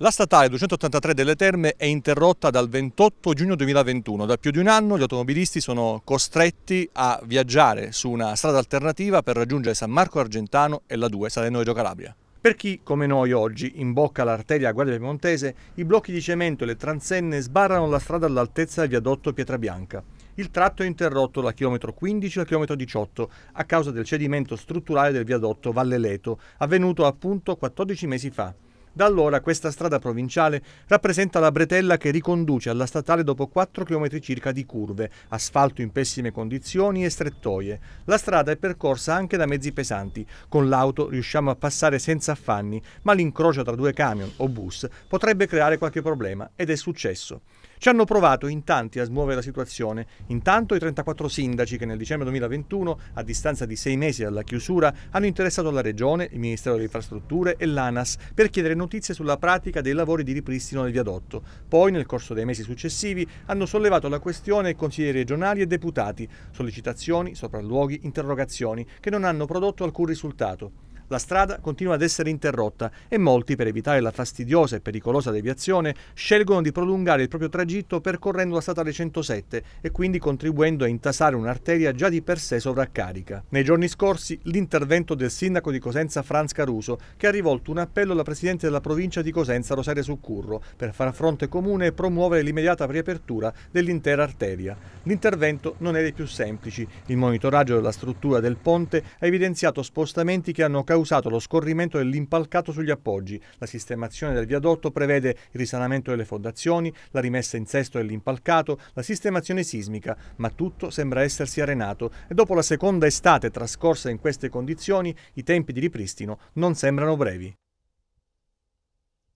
La statale 283 delle Terme è interrotta dal 28 giugno 2021. Da più di un anno gli automobilisti sono costretti a viaggiare su una strada alternativa per raggiungere San Marco Argentano e la 2 Salerno Reggio Calabria. Per chi, come noi oggi, imbocca l'arteria Guardia Piemontese, i blocchi di cemento e le transenne sbarrano la strada all'altezza del viadotto Pietrabianca. Il tratto è interrotto da chilometro 15 al chilometro 18 a causa del cedimento strutturale del viadotto Valle Leto, avvenuto appunto 14 mesi fa. Da allora questa strada provinciale rappresenta la bretella che riconduce alla statale dopo 4 km circa di curve, asfalto in pessime condizioni e strettoie. La strada è percorsa anche da mezzi pesanti. Con l'auto riusciamo a passare senza affanni, ma l'incrocio tra due camion o bus potrebbe creare qualche problema ed è successo. Ci hanno provato in tanti a smuovere la situazione. Intanto i 34 sindaci che nel dicembre 2021, a distanza di sei mesi dalla chiusura, hanno interessato la Regione, il Ministero delle Infrastrutture e l'ANAS per chiedere notizie sulla pratica dei lavori di ripristino del viadotto. Poi, nel corso dei mesi successivi, hanno sollevato la questione consiglieri regionali e deputati, sollecitazioni, sopralluoghi, interrogazioni, che non hanno prodotto alcun risultato. La strada continua ad essere interrotta e molti, per evitare la fastidiosa e pericolosa deviazione, scelgono di prolungare il proprio tragitto percorrendo la statale 107 e quindi contribuendo a intasare un'arteria già di per sé sovraccarica. Nei giorni scorsi l'intervento del sindaco di Cosenza Franz Caruso, che ha rivolto un appello alla presidente della provincia di Cosenza Rosaria Succurro per far fronte comune e promuovere l'immediata riapertura dell'intera arteria. L'intervento non è dei più semplici. Il monitoraggio della struttura del ponte ha evidenziato spostamenti che hanno causato causato lo scorrimento dell'impalcato sugli appoggi. La sistemazione del viadotto prevede il risanamento delle fondazioni, la rimessa in sesto dell'impalcato, la sistemazione sismica, ma tutto sembra essersi arenato e dopo la seconda estate trascorsa in queste condizioni i tempi di ripristino non sembrano brevi.